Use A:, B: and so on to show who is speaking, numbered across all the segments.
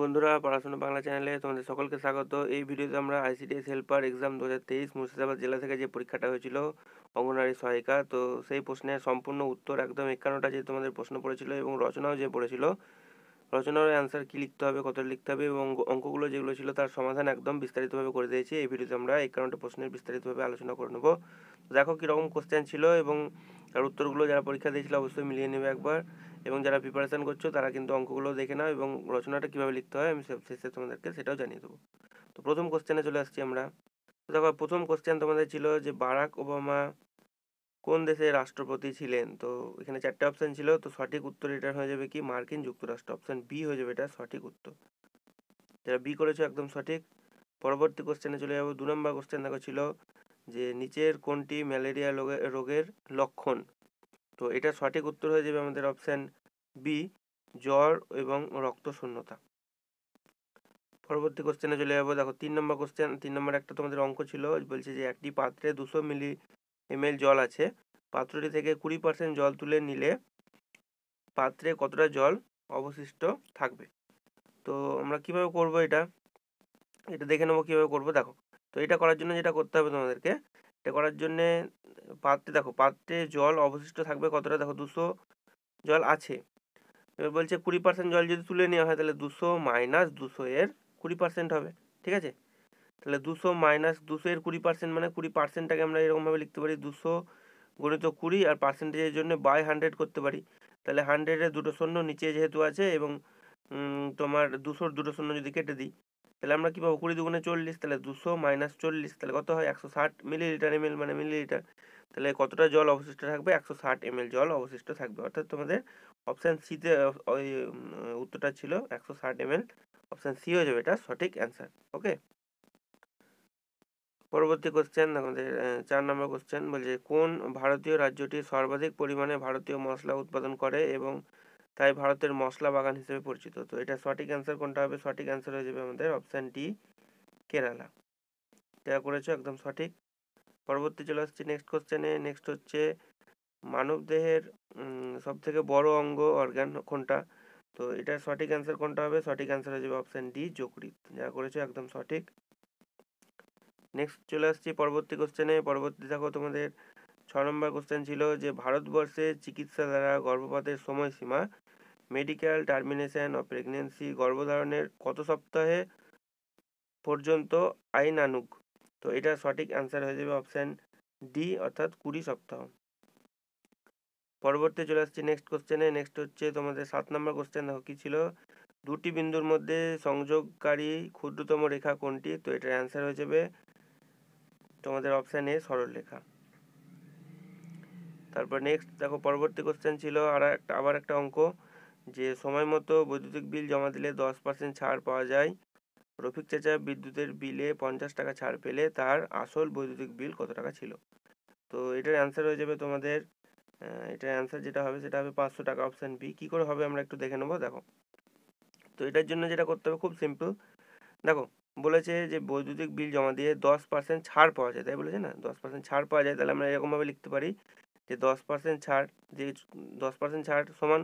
A: বন্ধুরা পড়াশোনা বাংলা চ্যানেলে তোমাদের সকলকে স্বাগত এই ভিডিওতে আমরা আইসিডিএস হেল্পার এক্সাম দু হাজার তেইশ মুর্শিদাবাদ জেলা থেকে যে পরীক্ষাটা হয়েছিল অঙ্গনারী সহায়িকা তো সেই প্রশ্নের সম্পূর্ণ উত্তর একদম একান্নটা যে তোমাদের প্রশ্ন পড়েছিল এবং রচনাও যে পড়েছিল রচনার অ্যান্সার কী লিখতে হবে কত লিখতে হবে এবং অঙ্কগুলো যেগুলো ছিল তার সমাধান একদম বিস্তারিতভাবে করে দিয়েছি এই ভিডিওতে আমরা একান্নটা প্রশ্নের বিস্তারিতভাবে আলোচনা করে নেবো দেখো কীরকম কোশ্চেন ছিল এবং তার উত্তরগুলো যারা পরীক্ষা দিয়েছিল অবশ্যই মিলিয়ে নেবে একবার এবং যারা প্রিপারেশান করছো তারা কিন্তু অঙ্কগুলো দেখে নাও এবং রচনাটা কীভাবে লিখতে হয় আমি শেষে তোমাদেরকে সেটাও জানিয়ে দেবো তো প্রথম কোশ্চেনে চলে আসছি আমরা তো দেখো প্রথম কোশ্চেন তোমাদের ছিল যে বারাক ওবামা কোন দেশের রাষ্ট্রপতি ছিলেন তো এখানে চারটে অপশান ছিল তো সঠিক উত্তর এটা হয়ে যাবে কি মার্কিন যুক্তরাষ্ট্র অপশান বি হয়ে যাবে এটা সঠিক উত্তর যারা বি করেছো একদম সঠিক পরবর্তী কোশ্চেনে চলে যাবো দু নম্বর কোশ্চেন দেখো ছিল যে নিচের কোনটি ম্যালেরিয়া রোগের লক্ষণ তো এটা সঠিক উত্তর হয়ে যাবে আমাদের অপশান বি জ্বর এবং রক্ত শূন্যতা পরবর্তী কোশ্চেনে চলে যাবো দেখো তিন নম্বর কোশ্চেন তিন নম্বর একটা তোমাদের অঙ্ক ছিল বলছে যে একটি পাত্রে দুশো মিলি এমএল জল আছে পাত্রটি থেকে কুড়ি পার্সেন্ট জল তুলে নিলে পাত্রে কতটা জল অবশিষ্ট থাকবে তো আমরা কিভাবে করব এটা এটা দেখে নেবো কীভাবে করবো দেখো তো এটা করার জন্য যেটা করতে হবে তোমাদেরকে এ করার জন্যে পাত্রে দেখো পাত্রে জল অবশিষ্ট থাকবে কতটা দেখো দুশো জল আছে এবার বলছে কুড়ি পার্সেন্ট জল যদি তুলে নেওয়া হয় তাহলে দুশো মাইনাস দুশো এর কুড়ি পার্সেন্ট হবে ঠিক আছে তাহলে দুশো মাইনাস দুশো এর কুড়ি পার্সেন্ট মানে কুড়ি পার্সেন্টটাকে আমরা এরকমভাবে লিখতে পারি দুশো গণিত কুড়ি আর পার্সেন্টেজের জন্য বাই হান্ড্রেড করতে পারি তাহলে হান্ড্রেডের দুটো শূন্য নিচে যেহেতু আছে এবং তোমার দুশোর দুটো শূন্য যদি কেটে দিই তাহলে আমরা কী পাবো কুড়ি দুগুণে চল্লিশ তাহলে দুশো মাইনাস চল্লিশ তাহলে কত হয় একশো ষাট মিলিলিটার এল মানে মিলিলিটার তাহলে কতটা জল অবশিষ্ট থাকবে একশো ষাট এমএল জল অবশিষ্ট থাকবে অর্থাৎ তোমাদের অপশান সিতে ওই উত্তরটা ছিল একশো ষাট এমএল অপশান সি হয়ে যাবে এটা সঠিক অ্যান্সার ওকে পরবর্তী কোশ্চেন আমাদের চার নম্বর কোশ্চেন বলছে কোন ভারতীয় রাজ্যটি সর্বাধিক পরিমাণে ভারতীয় মশলা উৎপাদন করে এবং তাই ভারতের মশলা বাগান হিসেবে পরিচিত তো এটা সঠিক অ্যান্সার কোনটা হবে সঠিক অ্যান্সার হয়ে যাবে আমাদের অপশান ডি কেরালা যা করেছো একদম সঠিক পরবর্তী চলে আসছি নেক্সট কোশ্চেনে নেক্সট হচ্ছে মানব দেহের সব থেকে বড় অঙ্গ অর্গান কোনটা তো এটার সঠিক অ্যান্সার কোনটা হবে সঠিক অ্যান্সার হয়ে যাবে অপশান ডি যকৃত যা করেছো একদম সঠিক নেক্সট চলে আসছি পরবর্তী কোশ্চেনে পরবর্তী দেখো তোমাদের ছ নম্বর কোশ্চেন ছিল যে ভারতবর্ষে চিকিৎসা দ্বারা গর্ভপাতের সময়সীমা মেডিকেল টার্মিনেশন ও প্রেগনেন্সি গর্ভধারণের কত সপ্তাহে পর্যন্ত আইন আনুক তো এটা সঠিক অ্যান্সার হয়ে যাবে অপশান ডি অর্থাৎ কুড়ি সপ্তাহ পরবর্তী চলে আসছি নেক্সট কোশ্চেনে নেক্সট হচ্ছে তোমাদের সাত নম্বর কোশ্চেন দেখো কী ছিল দুটি বিন্দুর মধ্যে সংযোগকারী ক্ষুদ্রতম রেখা কোনটি তো এটার অ্যান্সার হয়ে যাবে তোমাদের অপশান এ রেখা তারপর নেক্সট দেখো পরবর্তী কোশ্চেন ছিল আর একটা আবার একটা অঙ্ক যে সময় মতো বৈদ্যুতিক বিল জমা দিলে দশ পার্সেন্ট ছাড় পাওয়া যায় রফিক চাচা বিদ্যুতের বিলে পঞ্চাশ টাকা ছাড় পেলে তার আসল বৈদ্যুতিক বিল কত টাকা ছিল তো এটার অ্যান্সার হয়ে যাবে তোমাদের এটার অ্যান্সার যেটা হবে সেটা হবে পাঁচশো টাকা অপশান বি কী করে হবে আমরা একটু দেখে নেবো দেখো তো এটার জন্য যেটা করতে হবে খুব সিম্পল দেখো বলেছে যে বৈদ্যুতিক বিল জমা দিয়ে দশ পার্সেন্ট ছাড় পাওয়া যায় তাই বলেছে না দশ পার্সেন্ট ছাড় পাওয়া যায় তাহলে আমরা এরকমভাবে লিখতে পারি যে দশ পার্সেন্ট ছাড় যে দশ পার্সেন্ট ছাড় সমান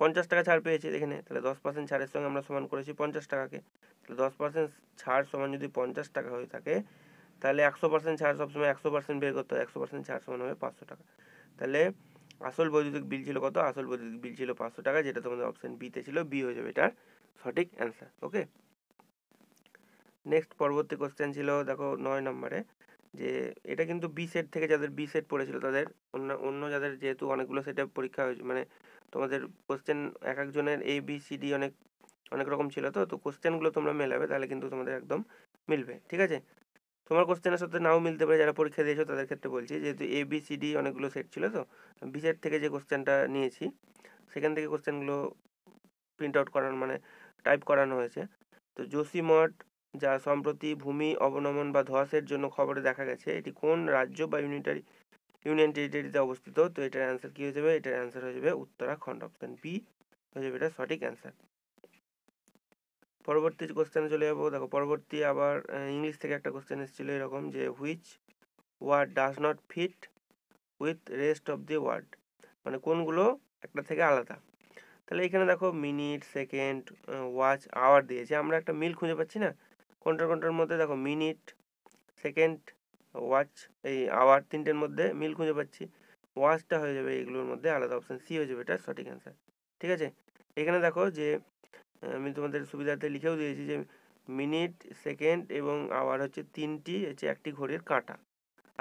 A: পঞ্চাশ টাকা ছাড় পেয়েছি এখানে তাহলে দশ পার্সেন্ট ছাড়ের সঙ্গে আমরা সমান করেছি পঞ্চাশ টাকাকে তাহলে দশ পার্সেন্ট ছাড় সমান যদি পঞ্চাশ টাকা হয়ে থাকে তাহলে একশো পার্সেন্ট ছাড় সবসময় একশো পার্সেন্ট বের করতে হয় একশো পার্সেন্ট ছাড় সমান হবে পাঁচশো টাকা তাহলে আসল বৈদ্যুতিক বিল ছিল কত আসল বৈদ্যুতিক বিল ছিল পাঁচশো টাকা যেটা তোমাদের অপশন বিতে ছিল বি হয়ে যাবে এটার সঠিক অ্যান্সার ওকে নেক্সট পরবর্তী কোশ্চেন ছিল দেখো নয় নম্বরে যে এটা কিন্তু বি সেট থেকে যাদের বি সেট পড়েছিল তাদের অন্য অন্য যাদের যেহেতু অনেকগুলো সেটে পরীক্ষা হয়েছে মানে তোমাদের কোশ্চেন এক একজনের এ বি সি ডি অনেক অনেক রকম ছিল তো তো কোশ্চেনগুলো তোমরা মেলাবে তাহলে কিন্তু তোমাদের একদম মিলবে ঠিক আছে তোমার কোশ্চেনের সাথে নাও মিলতে পারে যারা পরীক্ষা দিয়েছো তাদের ক্ষেত্রে বলছি যেহেতু এ বি সি ডি অনেকগুলো সেট ছিল তো বি সেট থেকে যে কোশ্চেনটা নিয়েছি সেখান থেকে কোশ্চেনগুলো প্রিন্ট আউট করানো মানে টাইপ করানো হয়েছে তো জোশী মঠ যা সম্প্রতি ভূমি অবনমন বা ধসের জন্য খবরে দেখা গেছে এটি কোন রাজ্য বা ইউনিটারি ইউনিয়ন টেরিটরিতে অবস্থিত তো এটার অ্যান্সার কী হয়ে যাবে এটার অ্যান্সার হয়ে যাবে উত্তরাখণ্ড অপশান বি হয়ে যাবে এটা সঠিক অ্যান্সার পরবর্তী কোশ্চেনে চলে যাবো দেখো পরবর্তী আবার ইংলিশ থেকে একটা কোশ্চেন এসেছিলো এরকম যে which word does not fit with rest of the word মানে কোনগুলো একটা থেকে আলাদা তাহলে এখানে দেখো মিনিট সেকেন্ড ওয়াচ আওয়ার দিয়েছে আমরা একটা মিল খুঁজে পাচ্ছি না কোনটার কোনটার মধ্যে দেখো মিনিট সেকেন্ড ওয়াচ এই আওয়ার তিনটের মধ্যে মিল খুঁজে পাচ্ছি ওয়াচটা হয়ে যাবে এইগুলোর মধ্যে আলাদা অপশান সি হয়ে যাবে এটা সঠিক অ্যান্সার ঠিক আছে এখানে দেখো যে আমি তোমাদের সুবিধার্থে লিখেও দিয়েছি যে মিনিট সেকেন্ড এবং আওয়ার হচ্ছে তিনটি হচ্ছে একটি ঘড়ির কাঁটা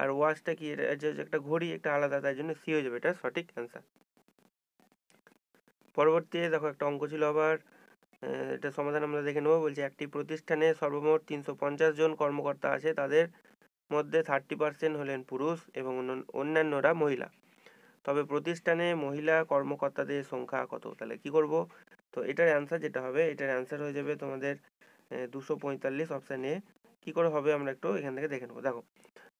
A: আর ওয়াচটা কি এটা হচ্ছে একটা ঘড়ি একটা আলাদা তাই জন্য সি হয়ে যাবে এটা সঠিক অ্যান্সার পরবর্তী দেখো একটা অঙ্ক ছিল আবার এটা সমাধান আমরা দেখে নেবো বলছি একটি প্রতিষ্ঠানে সর্বমোট তিনশো পঞ্চাশ জন কর্মকর্তা আছে তাদের মধ্যে থার্টি পার্সেন্ট হলেন পুরুষ এবং অন্যান্যরা মহিলা তবে প্রতিষ্ঠানে মহিলা কর্মকর্তাদের সংখ্যা কত তাহলে কি করব তো এটার অ্যান্সার যেটা হবে এটার অ্যান্সার হয়ে যাবে তোমাদের দুশো পঁয়তাল্লিশ অপশানে এ কী করে হবে আমরা একটু এখান থেকে দেখে নেবো দেখো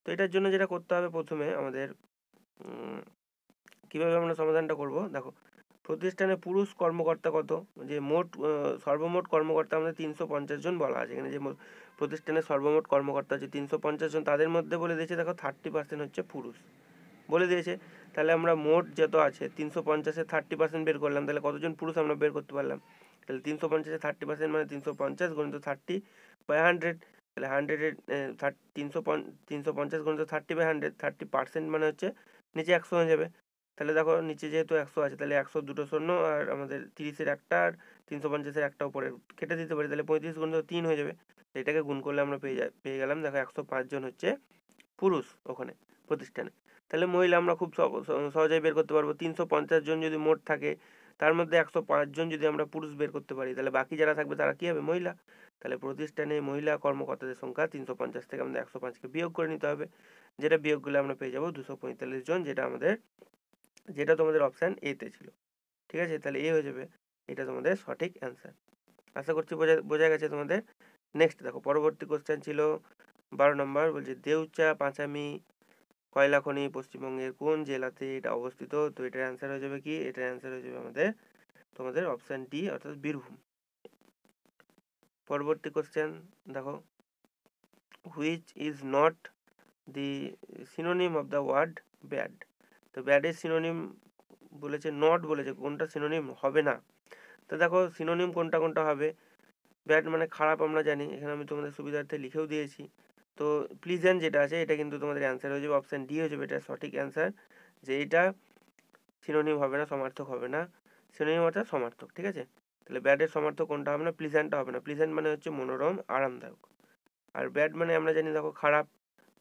A: তো এটার জন্য যেটা করতে হবে প্রথমে আমাদের কিভাবে আমরা সমাধানটা করব দেখো প্রতিষ্ঠানে পুরুষ কর্মকর্তা কত যে মোট সর্বমোট কর্মকর্তা আমাদের তিনশো পঞ্চাশ জন বলা আছে এখানে যে প্রতিষ্ঠানে সর্বমোট কর্মকর্তা আছে তিনশো পঞ্চাশ জন তাদের মধ্যে বলে দিয়েছে দেখো থার্টি পার্সেন্ট হচ্ছে পুরুষ বলে দিয়েছে তাহলে আমরা মোট যত আছে তিনশো পঞ্চাশে থার্টি পার্সেন্ট বের করলাম তাহলে কতজন পুরুষ আমরা বের করতে পারলাম তাহলে তিনশো পঞ্চাশে থার্টি পার্সেন্ট মানে তিনশো পঞ্চাশ গণিত থার্টি বাই হান্ড্রেড তাহলে হান্ড্রেডের থার্টি তিনশো তিনশো পঞ্চাশ গণিত thirty by hundred thirty percent মানে হচ্ছে নিচে একশো হয়ে যাবে তাহলে দেখো নিচে যেহেতু একশো আছে তাহলে একশো দুটো শূন্য আর আমাদের তিরিশের একটা আর তিনশো পঞ্চাশের একটা উপরে কেটে দিতে পারি তাহলে পঁয়ত্রিশ গুণ তিন হয়ে যাবে এটাকে গুণ করলে আমরা পেয়ে যাই পেয়ে গেলাম দেখো একশো পাঁচজন হচ্ছে পুরুষ ওখানে প্রতিষ্ঠানে তাহলে মহিলা আমরা খুব সহজেই বের করতে পারবো তিনশো পঞ্চাশ জন যদি মোট থাকে তার মধ্যে একশো পাঁচজন যদি আমরা পুরুষ বের করতে পারি তাহলে বাকি যারা থাকবে তারা কী হবে মহিলা তাহলে প্রতিষ্ঠানে মহিলা কর্মকর্তাদের সংখ্যা তিনশো পঞ্চাশ থেকে আমাদের একশো পাঁচকে বিয়োগ করে নিতে হবে যেটা বিয়োগ করলে আমরা পেয়ে যাবো দুশো পঁয়তাল্লিশ জন যেটা আমাদের যেটা তোমাদের অপশান এতে ছিল ঠিক আছে তাহলে এ হয়ে যাবে এটা তোমাদের সঠিক অ্যান্সার আশা করছি বোঝা বোঝা গেছে তোমাদের নেক্সট দেখো পরবর্তী কোশ্চেন ছিল বারো নম্বর বলছে দেউচা পাঁচামি কয়লা খনি পশ্চিমবঙ্গের কোন জেলাতে এটা অবস্থিত তো এটার অ্যান্সার হয়ে যাবে কি এটার অ্যান্সার হয়ে যাবে আমাদের তোমাদের অপশান ডি অর্থাৎ বীরভূম পরবর্তী কোশ্চেন দেখো which is not the synonym of the word bad তো ব্যাডের সিনোনিম বলেছে নট বলেছে কোনটা সিনোনিম হবে না তো দেখো সিনোনিম কোনটা কোনটা হবে ব্যাড মানে খারাপ আমরা জানি এখানে আমি তোমাদের সুবিধার্থে লিখেও দিয়েছি তো প্লিজেন্ট যেটা আছে এটা কিন্তু তোমাদের অ্যান্সার হয়ে যাবে অপশান ডি হয়ে যাবে এটা সঠিক অ্যান্সার যে এটা সিনোনিম হবে না সমার্থক হবে না সিনোনিম অর্থাৎ সমার্থক ঠিক আছে তাহলে ব্যাডের সমার্থক কোনটা হবে না প্লিজেন্টটা হবে না প্লিজেন্ট মানে হচ্ছে মনোরম আরামদায়ক আর ব্যাড মানে আমরা জানি দেখো খারাপ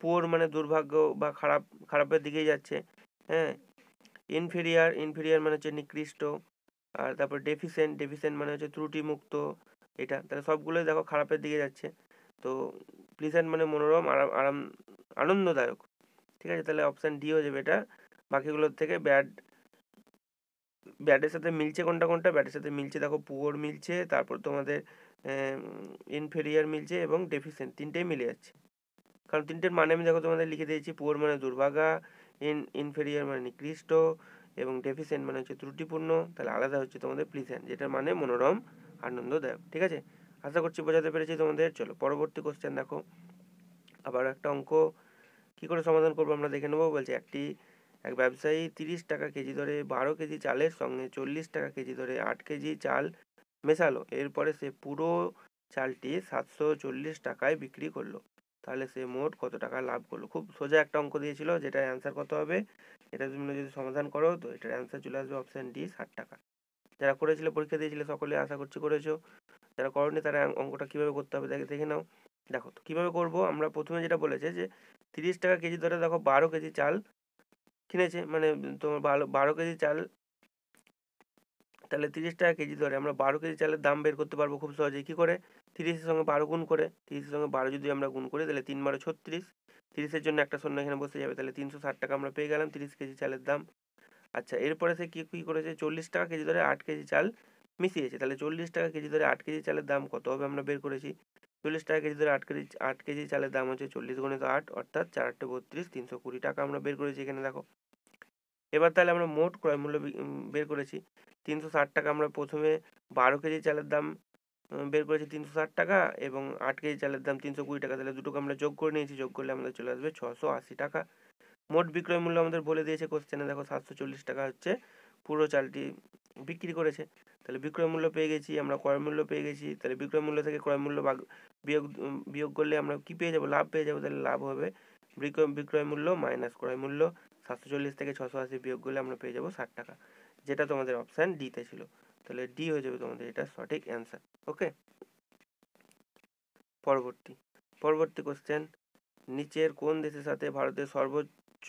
A: পোর মানে দুর্ভাগ্য বা খারাপ খারাপের দিকেই যাচ্ছে হ্যাঁ ইনফেরিয়ার ইনফেরিয়ার মানে হচ্ছে নিকৃষ্ট আর তারপর ডেফিসেন্ট ডেফিসেন্ট মানে হচ্ছে ত্রুটিমুক্ত এটা তাহলে সবগুলোই দেখো খারাপের দিকে যাচ্ছে তো প্লিজেন্ট মানে মনোরম আরাম আরাম আনন্দদায়ক ঠিক আছে তাহলে অপশান ডি হয়ে যাবে এটা বাকিগুলোর থেকে ব্যাড ব্যাটের সাথে মিলছে কোনটা কোনটা ব্যাটের সাথে মিলছে দেখো পুয়োর মিলছে তারপর তোমাদের ইনফেরিয়ার মিলছে এবং ডেফিসিয়েন্ট তিনটেই মিলে যাচ্ছে কারণ তিনটের মানে আমি দেখো তোমাদের লিখে দিয়েছি পুয়োর মানে দুর্ভাগা ইন ইনফেরিয়ার মানে নিকৃষ্ট এবং ডেফিসেন্ট মানে হচ্ছে ত্রুটিপূর্ণ তাহলে আলাদা হচ্ছে তোমাদের প্লিসেন্ট যেটার মানে মনোরম আনন্দদায়ক ঠিক আছে আশা করছি বোঝাতে পেরেছি তোমাদের চলো পরবর্তী কোশ্চেন দেখো আবার একটা অঙ্ক কি করে সমাধান করবো আমরা দেখে নেবো বলছে একটি এক ব্যবসায়ী তিরিশ টাকা কেজি ধরে বারো কেজি চালের সঙ্গে চল্লিশ টাকা কেজি ধরে আট কেজি চাল মেশালো এরপরে সে পুরো চালটি সাতশো চল্লিশ টাকায় বিক্রি করলো তাহলে সে মোট কত টাকা লাভ করলো খুব সোজা একটা অঙ্ক দিয়েছিল যেটা অ্যান্সার কত হবে এটা তুমি যদি সমাধান করো তো এটার অ্যান্সার চলে আসবে অপশান ডি ষাট টাকা যারা করেছিলে পরীক্ষা দিয়েছিলে সকলে আশা করছি করেছো যারা করনি তারা অঙ্কটা কীভাবে করতে হবে দেখে দেখে নাও দেখো তো কীভাবে করবো আমরা প্রথমে যেটা বলেছে যে তিরিশ টাকা কেজি ধরে দেখো বারো কেজি চাল কিনেছে মানে তোমার বারো বারো কেজি চাল তাহলে তিরিশ টাকা কেজি ধরে আমরা বারো কেজি চালের দাম বের করতে পারবো খুব সহজেই কী করে তিরিশের সঙ্গে বারো গুণ করে তিরিশের সঙ্গে বারো যদি আমরা গুণ করি তাহলে তিন বারো ছত্রিশ তিরিশের জন্য একটা শূন্য এখানে বসে যাবে তাহলে তিনশো ষাট টাকা আমরা পেয়ে গেলাম তিরিশ কেজি চালের দাম আচ্ছা এরপরে সে কী কী করেছে চল্লিশ টাকা কেজি ধরে আট কেজি চাল মিশিয়েছে তাহলে চল্লিশ টাকা কেজি ধরে আট কেজি চালের দাম কত হবে আমরা বের করেছি চল্লিশ টাকা কেজি ধরে আট কেজি আট কেজি চালের দাম হচ্ছে চল্লিশ গুণিত আট অর্থাৎ চার আটটা বত্রিশ তিনশো কুড়ি টাকা আমরা বের করেছি এখানে দেখো এবার তাহলে আমরা মোট ক্রয় মূল্য বের করেছি তিনশো ষাট টাকা আমরা প্রথমে বারো কেজি চালের দাম বের করেছি তিনশো ষাট টাকা এবং আট কেজি চালের দাম তিনশো কুড়ি টাকা তাহলে দুটোকে আমরা যোগ করে নিয়েছি যোগ করলে আমাদের চলে আসবে ছশো আশি টাকা মোট বিক্রয় মূল্য আমাদের বলে দিয়েছে কোশ্চেনে দেখো সাতশো চল্লিশ টাকা হচ্ছে পুরো চালটি বিক্রি করেছে তাহলে বিক্রয় মূল্য পেয়ে গেছি আমরা ক্রয় মূল্য পেয়ে গেছি তাহলে বিক্রয় মূল্য থেকে ক্রয় মূল্য বিয়োগ বিয়োগ করলে আমরা কি পেয়ে যাবো লাভ পেয়ে যাবো তাহলে লাভ হবে বিক্রয় বিক্রয় মূল্য মাইনাস ক্রয় মূল্য সাতশো চল্লিশ থেকে ছশো আশি বিয়োগ করলে আমরা পেয়ে যাবো ষাট টাকা যেটা তোমাদের অপশান ডিতে ছিল তাহলে ডি হয়ে যাবে তোমাদের এটা সঠিক অ্যান্সার ওকে পরবর্তী পরবর্তী কোশ্চেন নিচের কোন দেশের সাথে ভারতের সর্বোচ্চ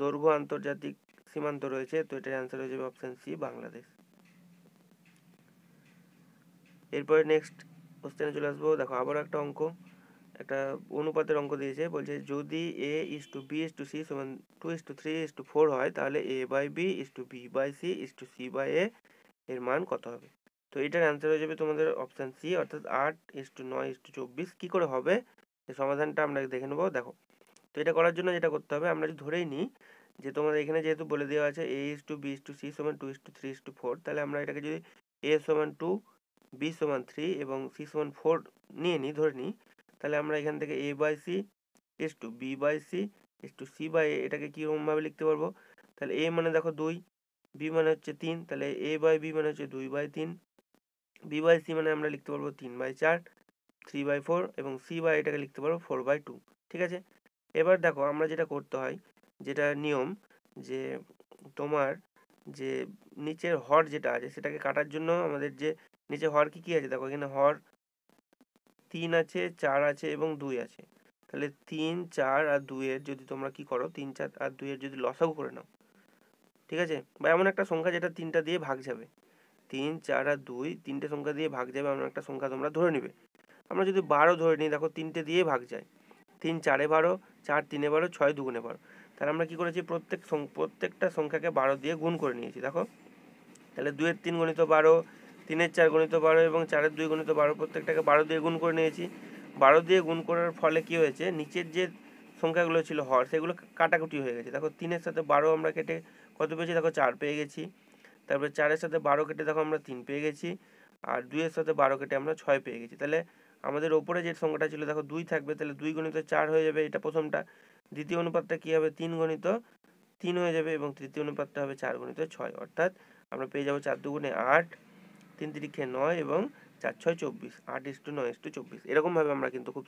A: দৈর্ঘ্য আন্তর্জাতিক সীমান্ত রয়েছে তো এটার অ্যান্সার হয়ে যাবে অপশান সি বাংলাদেশ এরপরে নেক্সট কোশ্চেনে চলে আসবো দেখো আবার একটা অঙ্ক একটা অনুপাতের অঙ্ক দিয়েছে বলছে যদি A is to B is to C সমান to is to three is to four হয় তাহলে A by B is to B by C is to C by A এর মান কত হবে তো এটার অ্যান্সার হয়ে যাবে তোমাদের অপশান সি অর্থাৎ আট ইস টু নয় ইস টু চব্বিশ কী করে হবে সমাধানটা আমরা দেখে নেবো দেখো তো এটা করার জন্য যেটা করতে হবে আমরা যদি ধরেই নিই যে তোমাদের এখানে যেহেতু বলে দেওয়া আছে A is to B is to C সমান to is to three is to four তাহলে আমরা এটাকে যদি এ সমান টু বি সমান থ্রি এবং সি সমান ফোর নিয়ে নিই ধরে নিই তাহলে আমরা এখান থেকে A by C is to B by C is to C by এটাকে কীরকমভাবে লিখতে পারবো তাহলে এ মানে দেখো দুই বি মানে হচ্ছে তিন তাহলে এ বাই বি মানে হচ্ছে দুই বাই তিন বি বাই সি মানে আমরা লিখতে পারবো তিন বাই চার থ্রি বাই ফোর এবং সি বাই এটাকে লিখতে পারবো ফোর বাই টু ঠিক আছে এবার দেখো আমরা যেটা করতে হয় যেটা নিয়ম যে তোমার যে নিচের হর যেটা আছে সেটাকে কাটার জন্য আমাদের যে নিচে হর কী কী আছে দেখো এখানে হর তিন আছে চার আছে এবং দুই আছে তাহলে তিন চার আর দুইয়ের যদি তোমরা কি করো তিন চার আর দুইয়ের যদি লসাগু করে নাও ঠিক আছে বা এমন একটা সংখ্যা যেটা তিনটা দিয়ে ভাগ যাবে তিন চার আর দুই তিনটে সংখ্যা দিয়ে ভাগ যাবে এমন একটা সংখ্যা তোমরা ধরে নিবে আমরা যদি বারো ধরে নিই দেখো তিনটে দিয়ে ভাগ যায় তিন চারে বারো চার তিনে বারো ছয় দুগুণে বারো তাহলে আমরা কি করেছি প্রত্যেক প্রত্যেকটা সংখ্যাকে বারো দিয়ে গুণ করে নিয়েছি দেখো তাহলে দুয়ের তিন গুণিত বারো তিনের চার গুণিত বারো এবং চারের দুই গুণিত বারো প্রত্যেকটাকে বারো দিয়ে গুণ করে নিয়েছি বারো দিয়ে গুণ করার ফলে কি হয়েছে নিচের যে সংখ্যাগুলো ছিল হর সেগুলো কাটাকুটি হয়ে গেছে দেখো তিনের সাথে বারো আমরা কেটে কত পেয়েছি দেখো চার পেয়ে গেছি তারপরে চারের সাথে বারো কেটে দেখো আমরা তিন পেয়ে গেছি আর দুইয়ের সাথে বারো কেটে আমরা ছয় পেয়ে গেছি তাহলে আমাদের ওপরে যে সংখ্যাটা ছিল দেখো দুই থাকবে তাহলে দুই গণিত চার হয়ে যাবে এটা প্রথমটা দ্বিতীয় অনুপাতটা কী হবে তিন গণিত তিন হয়ে যাবে এবং তৃতীয় অনুপাতটা হবে চার গণিত ছয় অর্থাৎ আমরা পেয়ে যাবো চার দুগুণে আট তিন তিরিখে নয় এবং চার ছয় চব্বিশ আট ইস্টু নয় ইস্টু চব্বিশ এরকমভাবে আমরা কিন্তু খুব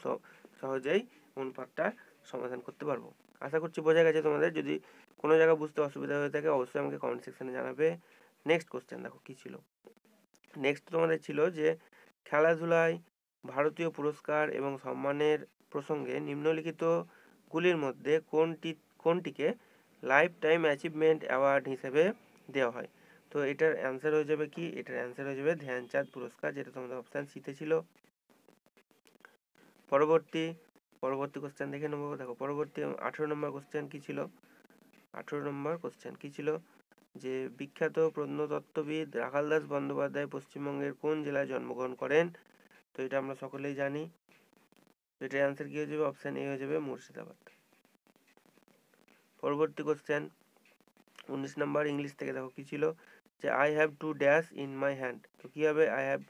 A: সহজেই অনুপাতটা সমাধান করতে পারবো আশা করছি বোঝা গেছে তোমাদের যদি কোনো জায়গায় বুঝতে অসুবিধা হয়ে থাকে অবশ্যই আমাকে কমেন্ট সেকশানে জানাবে নেক্সট কোশ্চেন দেখো কী ছিল নেক্সট তোমাদের ছিল যে খেলাধুলায় ভারতীয় পুরস্কার এবং সম্মানের প্রসঙ্গে নিম্নলিখিতগুলির মধ্যে কোনটি কোনটিকে লাইফ টাইম অ্যাচিভমেন্ট অ্যাওয়ার্ড হিসেবে দেওয়া হয় তো এটার অ্যান্সার হয়ে যাবে কি এটার অ্যান্সার হয়ে যাবে ধ্যানচাঁদ পুরস্কার যেটা তোমাদের অপশান সিতে ছিল পরবর্তী পরবর্তী কোশ্চেন দেখে নেবো দেখো পরবর্তী আঠেরো নম্বর কোশ্চেন কি ছিল আঠেরো নম্বর কোশ্চেন কি ছিল যে বিখ্যাত প্রত্নতত্ত্ববিদ রাখাল দাস বন্দ্যোপাধ্যায় পশ্চিমবঙ্গের কোন জেলায় জন্মগ্রহণ করেন তো এটা আমরা সকলেই জানি এটার অ্যান্সার কী হয়ে যাবে অপশান এ হয়ে যাবে মুর্শিদাবাদ পরবর্তী কোশ্চেন উনিশ নম্বর ইংলিশ থেকে দেখো কি ছিল যে I have to dash in my hand তো কী হবে আই হ্যাভ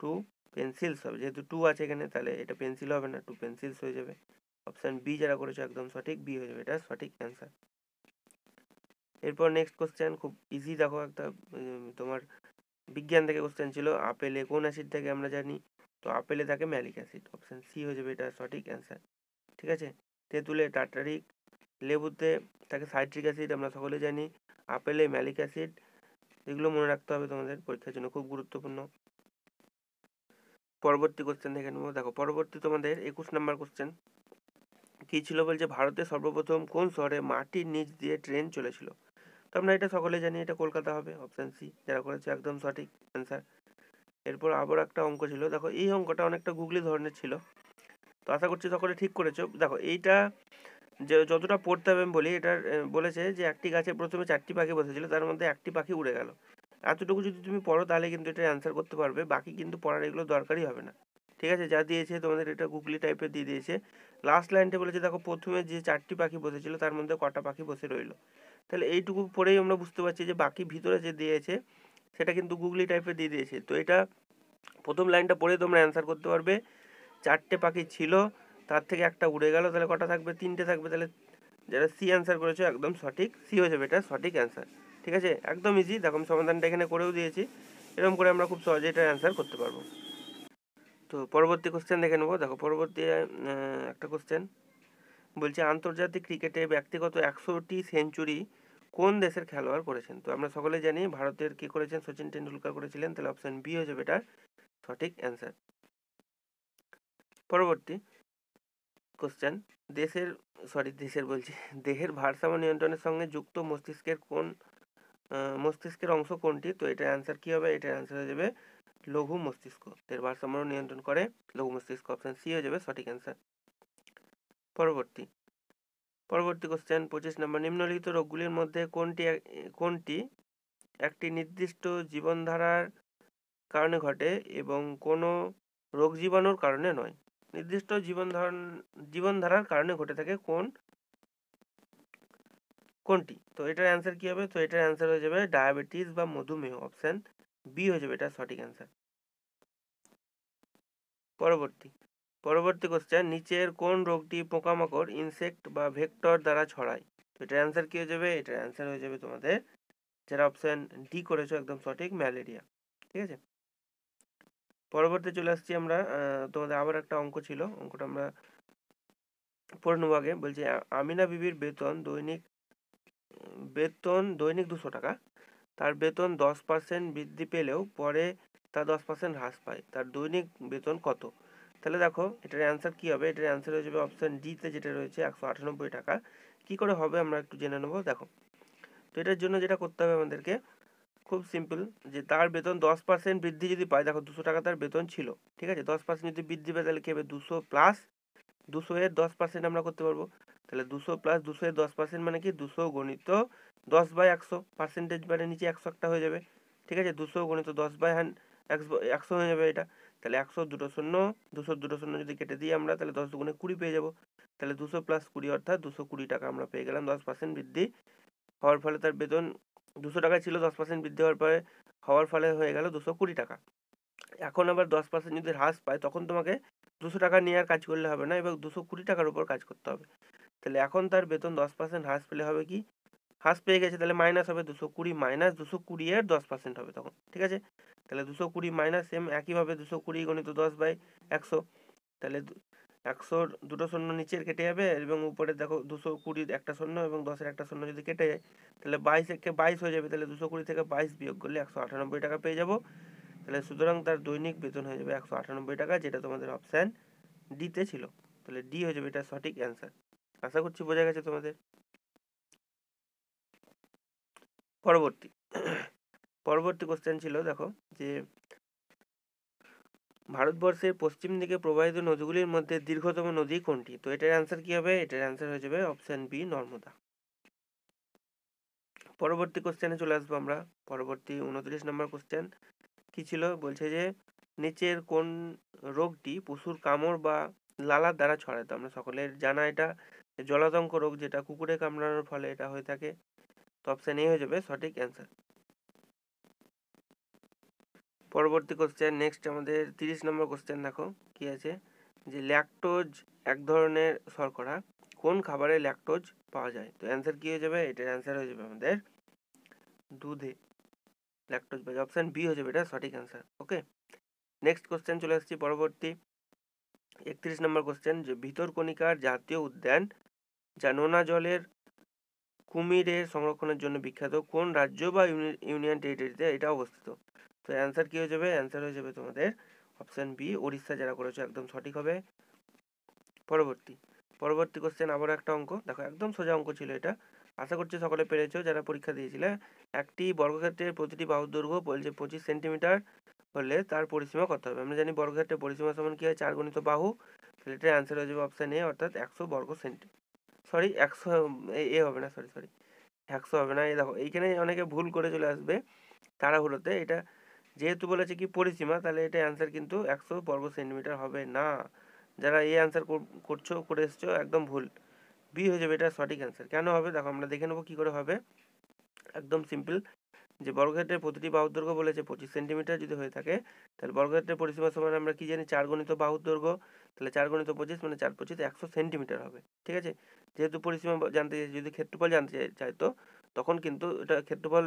A: টু পেন্সিলস হবে যেহেতু টু আছে এখানে তাহলে এটা পেন্সিল হবে না টু পেন্সিলস হয়ে যাবে অপশান বি যারা করেছো একদম সঠিক বি হয়ে যাবে এটা সঠিক অ্যান্সার এরপর নেক্সট কোশ্চেন খুব ইজি দেখো একটা তোমার বিজ্ঞান থেকে কোশ্চেন ছিল আপেলে কোন অ্যাসিড থাকে আমরা জানি তো আপেলে থাকে ম্যালিক অ্যাসিড অপশান সি হয়ে যাবে এটা সঠিক অ্যান্সার ঠিক আছে তেঁতুলে টাটারিক লেবুতে থাকে সাইট্রিক অ্যাসিড আমরা সকলে জানি আপেলে ম্যালিক অ্যাসিড এগুলো মনে রাখতে হবে তোমাদের পরীক্ষার জন্য খুব গুরুত্বপূর্ণ পরবর্তী কোশ্চেন দেখে নেবো দেখো পরবর্তী তোমাদের একুশ নাম্বার কোশ্চেন কী ছিল বলছে ভারতের সর্বপ্রথম কোন শহরে মাটির নিচ দিয়ে ট্রেন চলেছিল তো আমরা এটা সকলে জানি এটা কলকাতা হবে অপশান সি যারা করেছে একদম সঠিক অ্যান্সার এরপর আবার একটা অঙ্ক ছিল দেখো এই অঙ্কটা অনেকটা গুগলি ধরনের ছিল তো আশা করছি সকলে ঠিক করেছো দেখো এইটা যে যতটা পড়তে হবে আমি বলি এটার বলেছে যে একটি গাছে প্রথমে চারটি পাখি বসেছিল তার মধ্যে একটি পাখি উড়ে গেল এতটুকু যদি তুমি পড়ো তাহলে কিন্তু এটা অ্যান্সার করতে পারবে বাকি কিন্তু পড়ার এগুলো দরকারই হবে না ঠিক আছে যা দিয়েছে তোমাদের এটা গুগলি টাইপের দিয়ে দিয়েছে লাস্ট লাইনটা বলেছে দেখো প্রথমে যে চারটি পাখি বসেছিল তার মধ্যে কটা পাখি বসে রইলো তাহলে এইটুকু পড়েই আমরা বুঝতে পারছি যে বাকি ভিতরে যে দিয়েছে সেটা কিন্তু গুগলি টাইপের দিয়ে দিয়েছে তো এটা প্রথম লাইনটা পড়ে তোমরা অ্যান্সার করতে পারবে চারটে পাখি ছিল তার থেকে একটা উড়ে গেল তাহলে কটা থাকবে তিনটে থাকবে তাহলে যারা সি অ্যান্সার করেছো একদম সঠিক সি হয়ে যাবে এটা সঠিক অ্যান্সার ঠিক আছে একদম ইজি দেখো আমি সমাধানটা এখানে করেও দিয়েছি এরকম করে আমরা খুব সহজে এটা অ্যান্সার করতে পারবো তো পরবর্তী কোশ্চেন দেখে নেবো দেখো পরবর্তী একটা কোশ্চেন বলছে আন্তর্জাতিক ক্রিকেটে ব্যক্তিগত একশোটি সেঞ্চুরি কোন দেশের খেলোয়াড় করেছেন তো আমরা সকলে জানি ভারতের কী করেছেন সচিন টেন্ডুলকার করেছিলেন তাহলে অপশন বি হয়ে যাবে এটা সঠিক অ্যান্সার পরবর্তী কোশ্চেন দেশের সরি দেশের বলছি দেহের ভারসাম্য নিয়ন্ত্রণের সঙ্গে যুক্ত মস্তিষ্কের কোন মস্তিষ্কের অংশ কোনটি তো এটার অ্যান্সার কী হবে এটার অ্যান্সার হয়ে যাবে লঘু মস্তিষ্ক এর ভারসাম্য নিয়ন্ত্রণ করে লঘু মস্তিষ্ক অপশান সি হয়ে যাবে সঠিক অ্যান্সার পরবর্তী পরবর্তী কোশ্চেন পঁচিশ নম্বর নিম্নলিখিত রোগগুলির মধ্যে কোনটি কোনটি একটি নির্দিষ্ট জীবনধারার কারণে ঘটে এবং কোনো রোগ জীবাণুর কারণে নয় নির্দিষ্ট জীবনধারণ জীবনধারার কারণে ঘটে থাকে কোন কোনটি তো এটার অ্যান্সার কি হবে তো এটার অ্যান্সার হয়ে যাবে ডায়াবেটিস বা মধুমেহ অপশান বি হয়ে যাবে এটা সঠিক অ্যান্সার পরবর্তী পরবর্তী কোশ্চেন নিচের কোন রোগটি পোকামাকড় ইনসেক্ট বা ভেক্টর দ্বারা ছড়ায় তো এটার অ্যান্সার কী হয়ে যাবে এটার অ্যান্সার হয়ে যাবে তোমাদের যারা অপশান ডি করেছো একদম সঠিক ম্যালেরিয়া ঠিক আছে পরবর্তী চলে আসছি আমরা তোমাদের আবার একটা অঙ্ক ছিল অঙ্কটা আমরা পড়ে নেবো আগে বলছি আমিনা বিবির বেতন দৈনিক বেতন দৈনিক দুশো টাকা তার বেতন দশ পার্সেন্ট বৃদ্ধি পেলেও পরে তা দশ পার্সেন্ট হ্রাস পায় তার দৈনিক বেতন কত তাহলে দেখো এটার অ্যান্সার কী হবে এটার অ্যান্সার হয়ে যাবে অপশান ডিতে যেটা রয়েছে একশো আটানব্বই টাকা কী করে হবে আমরা একটু জেনে নেবো দেখো তো এটার জন্য যেটা করতে হবে আমাদেরকে খুব সিম্পল যে তার বেতন দশ পার্সেন্ট বৃদ্ধি যদি পায় দেখো দুশো টাকা তার বেতন ছিল ঠিক আছে দশ পার্সেন্ট যদি বৃদ্ধি পায় তাহলে কী হবে দুশো প্লাস দুশো এর দশ পার্সেন্ট আমরা করতে পারবো তাহলে দুশো প্লাস দুশো এর দশ পার্সেন্ট মানে কি দুশো গণিত দশ বাই একশো পার্সেন্টেজ মানে নিচে একশো একটা হয়ে যাবে ঠিক আছে দুশো গণিত দশ বাই হ্যান্ড একশো হয়ে যাবে এটা তাহলে একশো দুটো শূন্য দুশো দুটো শূন্য যদি কেটে দিই আমরা তাহলে দশ গুণে কুড়ি পেয়ে যাবো তাহলে দুশো প্লাস কুড়ি অর্থাৎ দুশো কুড়ি টাকা আমরা পেয়ে গেলাম দশ পার্সেন্ট বৃদ্ধি হওয়ার ফলে তার বেতন দুশো টাকা ছিল দশ পার্সেন্ট বৃদ্ধি হওয়ার পরে হওয়ার ফলে হয়ে গেল দুশো কুড়ি টাকা এখন আবার দশ পার্সেন্ট যদি হ্রাস পায় তখন তোমাকে দুশো টাকা নিয়ে আর কাজ করলে হবে না এবার দুশো কুড়ি টাকার উপর কাজ করতে হবে তাহলে এখন তার বেতন দশ পার্সেন্ট হ্রাস পেলে হবে কি হ্রাস পেয়ে গেছে তাহলে মাইনাস হবে দুশো কুড়ি মাইনাস দুশো কুড়ি এর দশ পার্সেন্ট হবে তখন ঠিক আছে তাহলে দুশো কুড়ি মাইনাস সেম একইভাবে দুশো কুড়ি গণিত দশ বাই একশো তাহলে একশোর দুটো শূন্য নিচের কেটে যাবে এবং উপরে দেখো দুশো কুড়ি একটা শূন্য এবং দশের একটা শূন্য যদি কেটে যায় তাহলে বাইশ একে বাইশ হয়ে যাবে তাহলে দুশো কুড়ি থেকে বাইশ বিয়োগ করলে একশো আটানব্বই টাকা পেয়ে যাবো তাহলে সুতরাং তার দৈনিক বেতন হয়ে যাবে একশো আটানব্বই টাকা যেটা তোমাদের অপশান ডিতে ছিল তাহলে ডি হয়ে যাবে এটা সঠিক অ্যান্সার আশা করছি বোঝা গেছে তোমাদের পরবর্তী পরবর্তী কোশ্চেন ছিল দেখো যে ভারতবর্ষের পশ্চিম দিকে প্রবাহিত নদীগুলির মধ্যে দীর্ঘতম নদী কোনটি তো এটার অ্যান্সার কী হবে এটার অ্যান্সার হয়ে যাবে অপশান বি নর্মদা পরবর্তী কোশ্চেনে চলে আসবো আমরা পরবর্তী উনত্রিশ নম্বর কোশ্চেন কি ছিল বলছে যে নিচের কোন রোগটি পশুর কামড় বা লালার দ্বারা ছড়ায় তো আমরা সকলের জানা এটা জলাতঙ্ক রোগ যেটা কুকুরে কামড়ানোর ফলে এটা হয়ে থাকে তো অপশান এ হয়ে যাবে সঠিক অ্যান্সার পরবর্তী কোশ্চেন নেক্সট আমাদের তিরিশ নম্বর কোশ্চেন দেখো কি আছে যে ল্যাকটোজ এক ধরনের শর্করা কোন খাবারে ল্যাকটোজ পাওয়া যায় তো অ্যান্সার কী হয়ে যাবে এটার অ্যান্সার হয়ে যাবে আমাদের দুধে ল্যাকটোজ পাওয়া যায় অপশান বি হয়ে যাবে এটা সঠিক অ্যান্সার ওকে নেক্সট কোশ্চেন চলে আসছি পরবর্তী একত্রিশ নম্বর কোশ্চেন যে ভিতরকণিকার জাতীয় উদ্যান যা নোনা জলের কুমিরের সংরক্ষণের জন্য বিখ্যাত কোন রাজ্য বা ইউনিয়ন টেরিটরিতে এটা অবস্থিত তো অ্যান্সার কী হয়ে যাবে অ্যান্সার হয়ে যাবে তোমাদের অপশান বি উড়িষ্যা যারা করেছো একদম সঠিক হবে পরবর্তী পরবর্তী কোশ্চেন আবার একটা অঙ্ক দেখো একদম সোজা অঙ্ক ছিল এটা আশা করছি সকলে পেরেছো যারা পরীক্ষা দিয়েছিলে একটি বর্গক্ষেত্রের প্রতিটি বাহু দৈর্ঘ্য বলছে পঁচিশ সেন্টিমিটার হলে তার পরিসীমা কত হবে আমরা জানি বর্গক্ষেত্রের পরিসীমা সমান কী হয় চার গণিত বাহু তাহলে এটার অ্যান্সার হয়ে যাবে অপশান এ অর্থাৎ একশো বর্গ সেন্টি সরি একশো এ হবে না সরি সরি একশো হবে না এই দেখো এইখানে অনেকে ভুল করে চলে আসবে তাড়াহুড়োতে এটা যেহেতু বলেছে কি পরিসীমা তাহলে এটা অ্যান্সার কিন্তু একশো বর্গ সেন্টিমিটার হবে না যারা এই অ্যান্সার করছো করে এসছো একদম ভুল বি হয়ে যাবে এটা সঠিক অ্যান্সার কেন হবে দেখো আমরা দেখে নেবো কী করে হবে একদম সিম্পল যে বর্গক্ষেত্রের প্রতিটি বাহুর দৈর্ঘ্য বলেছে পঁচিশ সেন্টিমিটার যদি হয়ে থাকে তাহলে বর্গক্ষেত্রের পরিসীমা সমান আমরা কী জানি চার গণিত বাহুর দৈর্ঘ্য তাহলে চার গণিত পঁচিশ মানে চার পঁচিশ একশো সেন্টিমিটার হবে ঠিক আছে যেহেতু পরিসীমা জানতে যদি ক্ষেত্রফল জানতে চাইতো তখন কিন্তু এটা ক্ষেত্রফল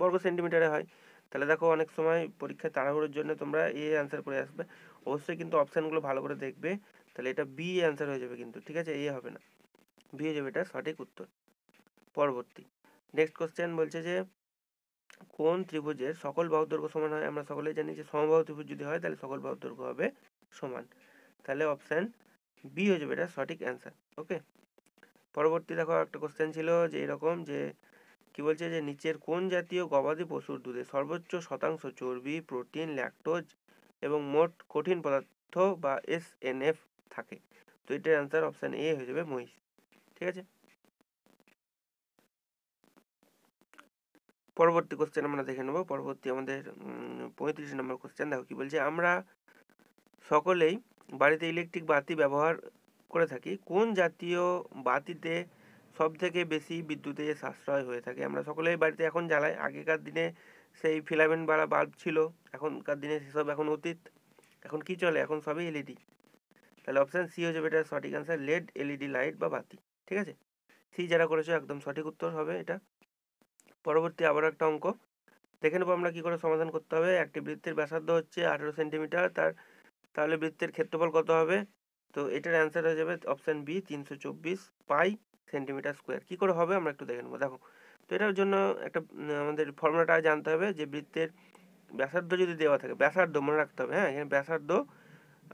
A: বর্গ সেন্টিমিটারে হয় তাহলে দেখো অনেক সময় পরীক্ষায় তাড়াহুড়োর জন্য তোমরা এ অ্যান্সার করে আসবে অবশ্যই কিন্তু অপশানগুলো ভালো করে দেখবে তাহলে এটা বি অ্যান্সার হয়ে যাবে কিন্তু ঠিক আছে এ হবে না বি হয়ে যাবে এটা সঠিক উত্তর পরবর্তী নেক্সট কোশ্চেন বলছে যে কোন ত্রিভুজের সকল বাহু দৈর্ঘ্য সমান হয় আমরা সকলেই জানি যে সমবাহু ত্রিভুজ যদি হয় তাহলে সকল বাহু দৈর্ঘ্য হবে সমান তাহলে অপশান বি হয়ে যাবে এটা সঠিক অ্যান্সার ওকে পরবর্তী দেখো একটা কোশ্চেন ছিল যে এরকম যে কি বলছে যে নিচের কোন জাতীয় গবাদি পশুর দুধে সর্বোচ্চ শতাংশ চর্বি প্রোটিন ল্যাকটোজ এবং মোট কঠিন পদার্থ বা এস এন এফ থাকে তো এটার অ্যান্সার অপশান এ হয়ে যাবে মহিষ ঠিক আছে পরবর্তী কোশ্চেন আমরা দেখে নেব পরবর্তী আমাদের পঁয়ত্রিশ নম্বর কোশ্চেন দেখো কি বলছে আমরা সকলেই বাড়িতে ইলেকট্রিক বাতি ব্যবহার করে থাকি কোন জাতীয় বাতিতে সব থেকে বেশি বিদ্যুতে সাশ্রয় হয়ে থাকে আমরা সকলেই বাড়িতে এখন জ্বালাই আগেকার দিনে সেই ফিলামেন্ট বাড়া বাল্ব ছিল এখনকার দিনে সেসব এখন অতীত এখন কি চলে এখন সবই এলইডি e তাহলে অপশান সি হচ্ছে এটা সঠিক অ্যান্সার লেড এলইডি লাইট বা বাতি ঠিক আছে সি যারা করেছো একদম সঠিক উত্তর হবে এটা পরবর্তী আবার একটা অঙ্ক দেখে নেবো আমরা কী করে সমাধান করতে হবে একটি বৃত্তের ব্যাসার্ধ হচ্ছে আঠেরো সেন্টিমিটার তার তাহলে বৃত্তের ক্ষেত্রফল কত হবে তো এটার অ্যান্সার হয়ে যাবে অপশান বি তিনশো চব্বিশ পাই সেন্টিমিটার স্কোয়ার কী করে হবে আমরা একটু দেখে নেবো দেখো তো এটার জন্য একটা আমাদের ফর্মুলাটা জানতে হবে যে বৃত্তের ব্যাসার্ধ যদি দেওয়া থাকে ব্যাসার্ধ মনে রাখতে হবে হ্যাঁ এখানে ব্যাসার্ধ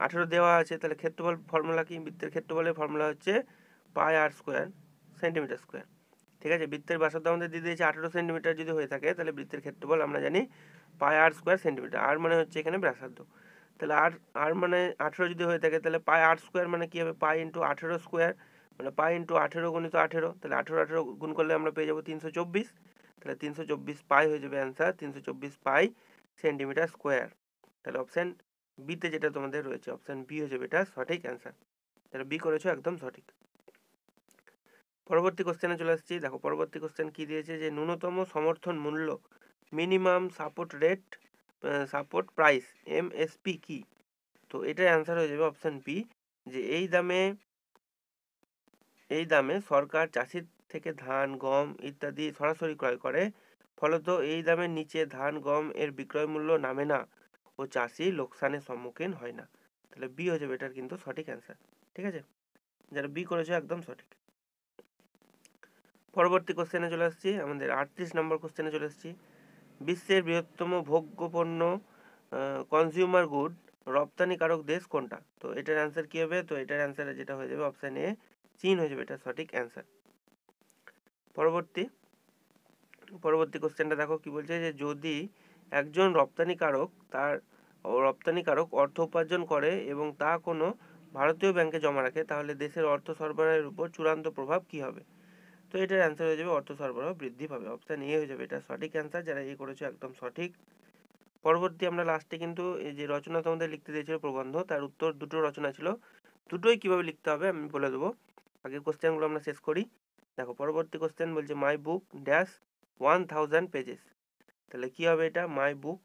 A: আঠেরো দেওয়া আছে তাহলে ক্ষেত্রফল ফর্মুলা কি বৃত্তের ক্ষেত্রফলের ফর্মুলা হচ্ছে pi r square centimetre square ঠিক আছে বৃত্তের ব্যাসার্ধ আমাদের দিয়ে দিয়েছে আঠেরো সেন্টিমিটার যদি হয়ে থাকে তাহলে বৃত্তের ক্ষেত্রফল আমরা জানি পাই আর স্কোয়ার সেন্টিমিটার আর মানে হচ্ছে এখানে ব্যাসার্ধ তাহলে আর আর মানে আঠেরো যদি হয়ে থাকে তাহলে পাই আর স্কোয়ার মানে কী হবে পাই ইন্টু আঠেরো স্কোয়ার মানে পাই ইন্টু আঠেরো গুণিত আঠেরো তাহলে আঠেরো আঠেরো গুণ করলে আমরা পেয়ে যাবো তিনশো চব্বিশ তাহলে তিনশো চব্বিশ পাই হয়ে যাবে অ্যান্সার তিনশো চব্বিশ পাই সেন্টিমিটার স্কোয়ার তাহলে অপশান বিতে যেটা তোমাদের রয়েছে অপশান বি হয়ে যাবে এটা সঠিক অ্যান্সার তাহলে বি করেছো একদম সঠিক পরবর্তী কোশ্চেনে চলে আসছি দেখো পরবর্তী কোশ্চেন কি দিয়েছে যে ন্যূনতম সমর্থন মূল্য minimum support rate support price M S P কি তো এটাই অ্যান্সার হয়ে যাবে অপশান বি যে এই দামে এই দামে সরকার চাষির থেকে ধান গম ইত্যাদি সরাসরি ক্রয় করে ফলত এই দামের নিচে ধান গম এর বিক্রয় মূল্য নামে না ও চাষি লোকসানের সম্মুখীন হয় না তাহলে বি হয়ে বেটার কিন্তু সঠিক অ্যান্সার ঠিক আছে যারা বি করেছে একদম সঠিক পরবর্তী কোশ্চেনে চলে আসছি আমাদের আটত্রিশ নম্বর কোশ্চেনে চলে আসছি বিশ্বের বৃহত্তম ভোগ্যপণ্য কনজিউমার গুড রপ্তানিকারক দেশ কোনটা তো এটার অ্যান্সার কী হবে তো এটার অ্যান্সার যেটা হয়ে যাবে অপশান এ চীন হয়ে যাবে এটা সঠিক অ্যান্সার পরবর্তী পরবর্তী কোশ্চেনটা দেখো কি বলছে যে যদি একজন রপ্তানিকারক তার রপ্তানিকারক অর্থ উপার্জন করে এবং তা কোনো ভারতীয় ব্যাংকে জমা রাখে তাহলে দেশের অর্থ সরবরাহের উপর চূড়ান্ত প্রভাব কি হবে তো এটার অ্যান্সার হয়ে যাবে অর্থ সরবরাহ বৃদ্ধি পাবে অপশান এ হয়ে যাবে এটা সঠিক অ্যান্সার যারা এ করেছে একদম সঠিক পরবর্তী আমরা লাস্টে কিন্তু এই যে রচনা তোমাদের লিখতে দিয়েছিল প্রবন্ধ তার উত্তর দুটো রচনা ছিল দুটোই কিভাবে লিখতে হবে আমি বলে দেবো আগের কোশ্চেনগুলো আমরা শেষ করি দেখো পরবর্তী কোশ্চেন বলছে my book dash one thousand pages তাহলে কী হবে এটা মাই বুক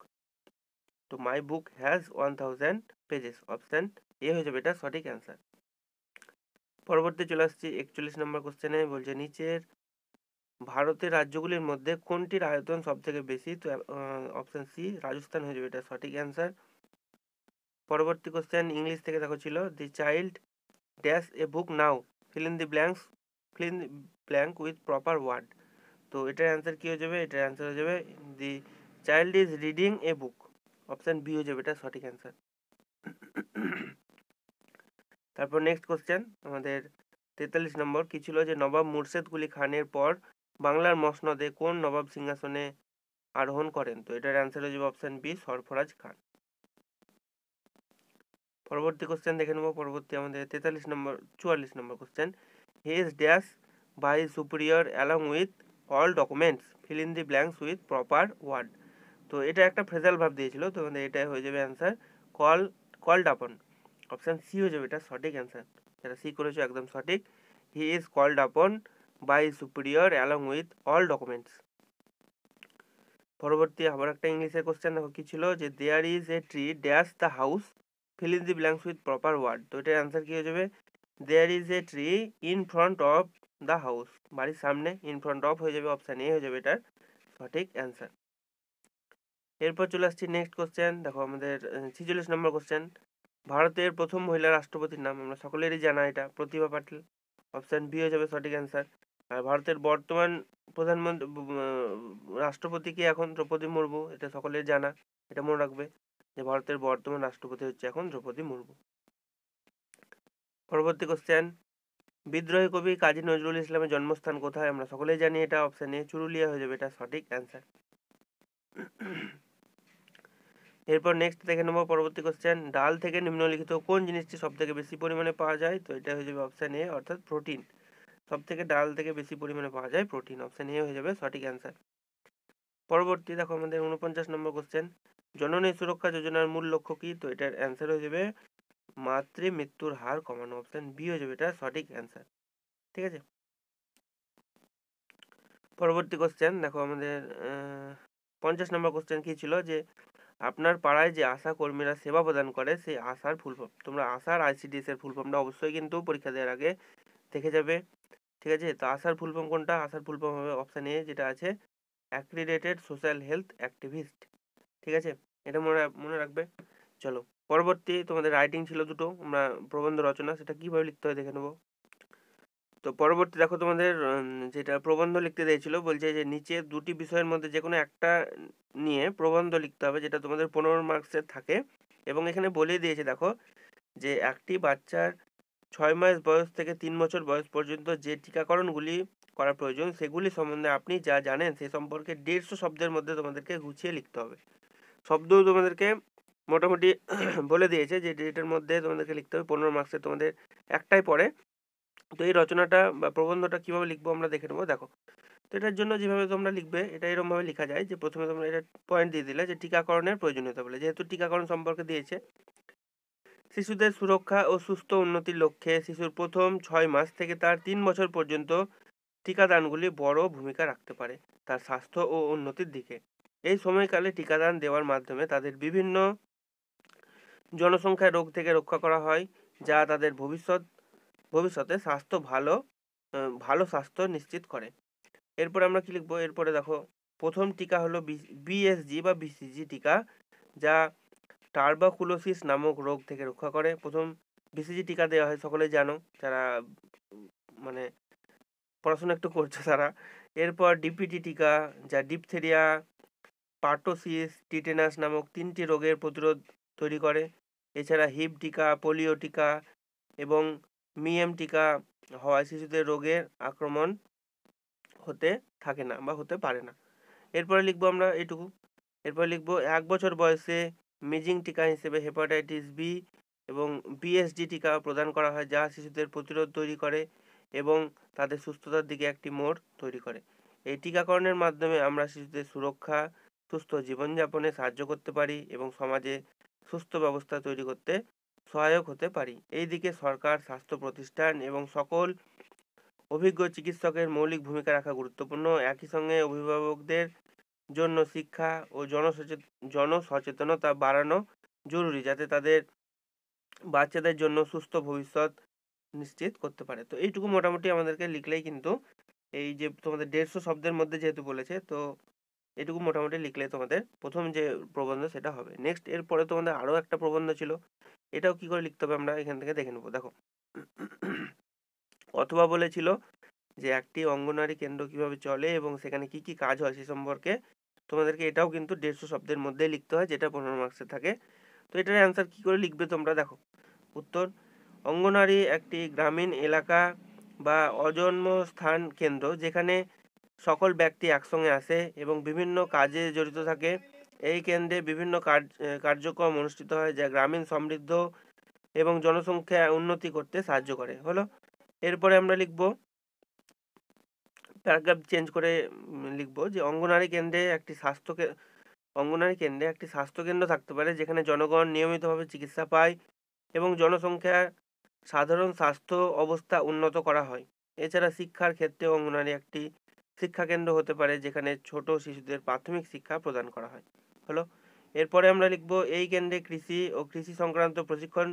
A: তো my book has one thousand pages option A হয়ে যাবে এটা সঠিক অ্যান্সার পরবর্তী চলে আসছি একচল্লিশ নম্বর কোশ্চেনে বলছে নিচের ভারতের রাজ্যগুলির মধ্যে কোনটির আয়তন সবথেকে বেশি তো অপশান সি রাজস্থান হয়ে যাবে এটা সঠিক অ্যান্সার পরবর্তী কোশ্চেন ইংলিশ থেকে দেখো ছিল the child dash a book now fill in the blanks fill in blank with proper word তো এটার অ্যান্সার কী হয়ে যাবে এটার অ্যান্সার হয়ে যাবে the child is reading a book option B হয়ে যাবে এটা সঠিক অ্যান্সার তারপর নেক্সট কোশ্চেন আমাদের তেতাল্লিশ নম্বর কী ছিল যে নবাব মুর্শেদ কুলি খানের পর বাংলার মসনদে কোন নবাব সিংহাসনে আরোহণ করেন তো এটার অ্যান্সার হয়ে যাবে অপশান বি সরফরাজ খান পরবর্তী কোশ্চেন দেখে নেব পরবর্তী আমাদের তেতাল্লিশ নম্বর চুয়াল্লিশ নম্বর question he is dash by superior along with all documents fill in the blanks with proper word তো এটা একটা ফ্রেজাল ভাব দিয়েছিল তো আমাদের এটাই হয়ে যাবে answer call call upon option C হয়ে যাবে এটা সঠিক অ্যান্সার যারা সি করেছো একদম সঠিক he is called upon by superior along with all documents পরবর্তী আবার একটা ইংলিশের কোশ্চেন দেখো কী ছিল যে there is a tree dash the house fill in the blanks with proper word তো এটার অ্যান্সার কী হয়ে যাবে there is a tree in front of the house বাড়ির সামনে ইন ফ্রন্ট অফ হয়ে যাবে অপশান এ হয়ে যাবে এটার সঠিক অ্যান্সার এরপর চলে আসছি নেক্সট কোশ্চেন দেখো আমাদের ছিচল্লিশ নম্বর কোশ্চেন ভারতের প্রথম মহিলা রাষ্ট্রপতির নাম আমরা সকলেরই জানা এটা প্রতিভা পাটিল অপশান বি হয়ে যাবে সঠিক অ্যান্সার আর ভারতের বর্তমান প্রধানমন্ত্রী রাষ্ট্রপতিকে এখন দ্রৌপদী মুর্মু এটা সকলের জানা এটা মনে রাখবে যে ভারতের বর্তমান রাষ্ট্রপতি হচ্ছে এখন দ্রৌপদী মুর্মু পরবর্তী কোশ্চেন বিদ্রোহী কবি কাজী নজরুল ইসলামের জন্মস্থান কোথায় আমরা সকলেই জানি এটা অপশন এ চুরুলিয়া হয়ে যাবে এটা সঠিক অ্যান্সার এরপর নেক্সট দেখে নেবো পরবর্তী কোশ্চেন ডাল থেকে নিম্নলিখিত কোন জিনিসটি সব থেকে বেশি পরিমাণে পাওয়া যায় তো এটা হয়ে যাবে অপশান এ অর্থাৎ প্রোটিন সব থেকে ডাল থেকে বেশি পরিমাণে পাওয়া যায় প্রোটিন অপশান এ হয়ে যাবে সঠিক অ্যান্সার পরবর্তী দেখো আমাদের উনপঞ্চাশ নম্বর কোশ্চেন জননী সুরক্ষা যোজনার মূল লক্ষ্য কি তো এটার অ্যান্সার হয়ে যাবে মাতৃ মৃত্যুর হার কমানো অপশন বি হয়ে যাবে এটা সঠিক অ্যান্সার ঠিক আছে পরবর্তী কোশ্চেন দেখো আমাদের পঞ্চাশ নম্বর কোশ্চেন কি ছিল যে আপনার পাড়ায় যে আশা কর্মীরা সেবা প্রদান করে সেই আশার ফুল ফর্ম তোমরা আশার আইসিডিএস এর ফুল ফর্মটা অবশ্যই কিন্তু পরীক্ষা দেওয়ার আগে থেকে যাবে ঠিক আছে তো আশার ফুল ফর্ম কোনটা আশার ফুল ফর্ম হবে অপশান এ যেটা আছে অ্যাক্রিডেটেড সোশ্যাল হেলথ অ্যাক্টিভিস্ট ঠিক আছে এটা মনে মনে রাখবে চলো পরবর্তী তোমাদের রাইটিং ছিল দুটো আমরা প্রবন্ধ রচনা সেটা কীভাবে লিখতে হয় দেখে নেবো তো পরবর্তী দেখো তোমাদের যেটা প্রবন্ধ লিখতে দিয়েছিল বলছে যে নিচে দুটি বিষয়ের মধ্যে যে কোনো একটা নিয়ে প্রবন্ধ লিখতে হবে যেটা তোমাদের পনেরো মার্কসের থাকে এবং এখানে বলে দিয়েছে দেখো যে একটি বাচ্চার ছয় মাস বয়স থেকে তিন বছর বয়স পর্যন্ত যে টিকাকরণগুলি করা প্রয়োজন সেগুলি সম্বন্ধে আপনি যা জানেন সে সম্পর্কে দেড়শো শব্দের মধ্যে তোমাদেরকে গুছিয়ে লিখতে হবে শব্দ তোমাদেরকে মোটামুটি বলে দিয়েছে যে এটার মধ্যে তোমাদেরকে লিখতে হবে পনেরো মার্কসে তোমাদের একটাই পড়ে তো এই রচনাটা বা প্রবন্ধটা কীভাবে লিখবো আমরা দেখে নেবো দেখো তো এটার জন্য যেভাবে তোমরা লিখবে এটা এরকমভাবে লিখা যায় যে প্রথমে তোমরা এটা পয়েন্ট দিয়ে দিলে যে টিকাকরণের প্রয়োজনীয়তা বলে যেহেতু টিকাকরণ সম্পর্কে দিয়েছে শিশুদের সুরক্ষা ও সুস্থ উন্নতির লক্ষ্যে শিশুর প্রথম ছয় মাস থেকে তার তিন বছর পর্যন্ত টিকাদানগুলি বড় ভূমিকা রাখতে পারে তার স্বাস্থ্য ও উন্নতির দিকে এই সময়কালে টিকাদান দেওয়ার মাধ্যমে তাদের বিভিন্ন জনসংখ্যা রোগ থেকে রক্ষা করা হয় যা তাদের ভবিষ্যৎ ভবিষ্যতে স্বাস্থ্য ভালো ভালো স্বাস্থ্য নিশ্চিত করে এরপরে আমরা কি লিখবো এরপরে দেখো প্রথম টিকা হলো বিএসজি বা বিসিজি টিকা যা টার্বাকুলোসিস নামক রোগ থেকে রক্ষা করে প্রথম বিসিজি টিকা দেওয়া হয় সকলে জানো যারা মানে পড়াশোনা একটু করছো তারা এরপর ডিপিটি টিকা যা ডিপথেরিয়া পার্টোসিস টিটেনাস নামক তিনটি রোগের প্রতিরোধ তৈরি করে এছাড়া হিপ টিকা পোলিও টিকা এবং মিএম টিকা হওয়ায় শিশুদের রোগের আক্রমণ হতে থাকে না বা হতে পারে না এরপরে লিখবো আমরা এটুকু এরপরে লিখবো এক বছর বয়সে মিজিং টিকা হিসেবে হেপাটাইটিস বি এবং বিএসডি টিকা প্রদান করা হয় যা শিশুদের প্রতিরোধ তৈরি করে এবং তাদের সুস্থতার দিকে একটি মোড় তৈরি করে এই টিকাকরণের মাধ্যমে আমরা শিশুদের সুরক্ষা সুস্থ জীবনযাপনে সাহায্য করতে পারি এবং সমাজে সুস্থ ব্যবস্থা তৈরি করতে সহায়ক হতে পারি এই দিকে সরকার স্বাস্থ্য প্রতিষ্ঠান এবং সকল অভিজ্ঞ চিকিৎসকের মৌলিক ভূমিকা রাখা গুরুত্বপূর্ণ একই সঙ্গে অভিভাবকদের জন্য শিক্ষা ও জনসচেত জনসচেতনতা বাড়ানো জরুরি যাতে তাদের বাচ্চাদের জন্য সুস্থ ভবিষ্যৎ নিশ্চিত করতে পারে তো এইটুকু মোটামুটি আমাদেরকে লিখলেই কিন্তু এই যে তোমাদের দেড়শো শব্দের মধ্যে যেহেতু বলেছে তো এটুকু মোটামুটি লিখলে তোমাদের প্রথম যে প্রবন্ধ সেটা হবে নেক্সট এরপরে তোমাদের আরও একটা প্রবন্ধ ছিল এটাও কি করে লিখতে হবে আমরা এখান থেকে দেখে নেবো দেখো অথবা বলেছিল যে একটি অঙ্গনারী কেন্দ্র কিভাবে চলে এবং সেখানে কি কি কাজ হয় সে সম্পর্কে তোমাদেরকে এটাও কিন্তু দেড়শো শব্দের মধ্যে লিখতে হয় যেটা পনেরো মার্কসে থাকে তো এটার অ্যান্সার কি করে লিখবে তোমরা দেখো উত্তর অঙ্গনারী একটি গ্রামীণ এলাকা বা অজন্ম স্থান কেন্দ্র যেখানে সকল ব্যক্তি একসঙ্গে আসে এবং বিভিন্ন কাজে জড়িত থাকে এই কেন্দ্রে বিভিন্ন কার্যক্রম অনুষ্ঠিত হয় যা গ্রামীণ সমৃদ্ধ এবং জনসংখ্যা উন্নতি করতে সাহায্য করে হলো এরপরে আমরা লিখব প্যারাগ্রাফ চেঞ্জ করে লিখব যে অঙ্গনারী কেন্দ্রে একটি স্বাস্থ্য অঙ্গনারী কেন্দ্রে একটি স্বাস্থ্যকেন্দ্র থাকতে পারে যেখানে জনগণ নিয়মিতভাবে চিকিৎসা পায় এবং জনসংখ্যার সাধারণ স্বাস্থ্য অবস্থা উন্নত করা হয় এছাড়া শিক্ষার ক্ষেত্রে অঙ্গনারী একটি শিক্ষাকেন্দ্র হতে পারে যেখানে ছোট শিশুদের প্রাথমিক শিক্ষা প্রদান করা হয় হলো এরপরে আমরা লিখব এই কেন্দ্রে কৃষি ও কৃষি সংক্রান্ত প্রশিক্ষণ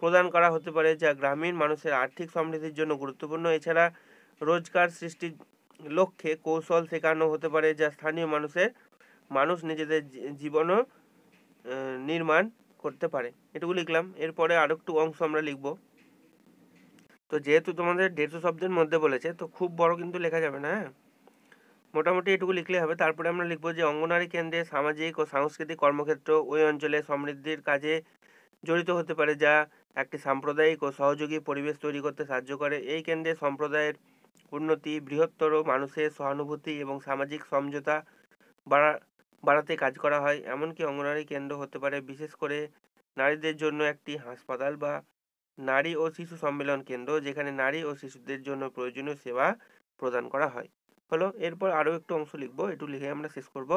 A: প্রদান করা হতে পারে যা গ্রামীণ মানুষের আর্থিক সমৃদ্ধির জন্য গুরুত্বপূর্ণ এছাড়া রোজগার সৃষ্টির লক্ষ্যে কৌশল শেখানো হতে পারে যা স্থানীয় মানুষের মানুষ নিজেদের জীবনও নির্মাণ করতে পারে এটুকু লিখলাম এরপরে আরও একটু অংশ আমরা লিখব তো যেহেতু তোমাদের দেড়শো শব্দের মধ্যে বলেছে তো খুব বড় কিন্তু লেখা যাবে না হ্যাঁ মোটামুটি এটুকু লিখলে হবে তারপরে আমরা লিখব যে অঙ্গনারী কেন্দ্রে সামাজিক ও সাংস্কৃতিক কর্মক্ষেত্র ওই অঞ্চলে সমৃদ্ধির কাজে জড়িত হতে পারে যা একটি সাম্প্রদায়িক ও সহযোগী পরিবেশ তৈরি করতে সাহায্য করে এই কেন্দ্রে সম্প্রদায়ের উন্নতি বৃহত্তর মানুষের সহানুভূতি এবং সামাজিক সমঝোতা বাড়া বাড়াতে কাজ করা হয় এমনকি অঙ্গনারী কেন্দ্র হতে পারে বিশেষ করে নারীদের জন্য একটি হাসপাতাল বা নারী ও শিশু সম্মেলন কেন্দ্র যেখানে নারী ও শিশুদের জন্য প্রয়োজনীয় সেবা প্রদান করা হয় হলো এরপর আরও একটু অংশ লিখবো একটু লিখে আমরা শেষ করব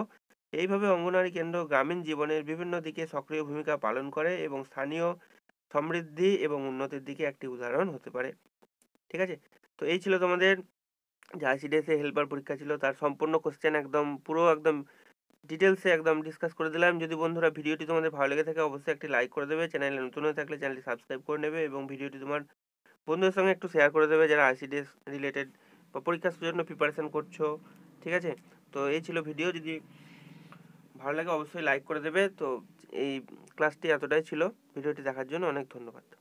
A: এইভাবে অঙ্গনারী কেন্দ্র গ্রামীণ জীবনের বিভিন্ন দিকে সক্রিয় ভূমিকা পালন করে এবং স্থানীয় সমৃদ্ধি এবং উন্নতির দিকে একটি উদাহরণ হতে পারে ঠিক আছে তো এই ছিল তোমাদের যে আইসিডিএসে হেল্পার পরীক্ষা ছিল তার সম্পূর্ণ কোশ্চেন একদম পুরো একদম ডিটেলসে একদম ডিসকাস করে দিলাম যদি বন্ধুরা ভিডিওটি তোমাদের ভালো লেগে থাকে অবশ্যই একটি লাইক করে দেবে চ্যানেলে নতুন হয়ে থাকলে চ্যানেলটি সাবস্ক্রাইব করে নেবে এবং ভিডিওটি তোমার বন্ধুদের সঙ্গে একটু শেয়ার করে দেবে যারা আইসিডিএস রিলেটেড বা পরীক্ষার জন্য প্রিপারেশান করছো ঠিক আছে তো এই ছিল ভিডিও যদি ভালো লাগে অবশ্যই লাইক করে দেবে তো এই ক্লাসটি এতটাই ছিল ভিডিওটি দেখার জন্য অনেক ধন্যবাদ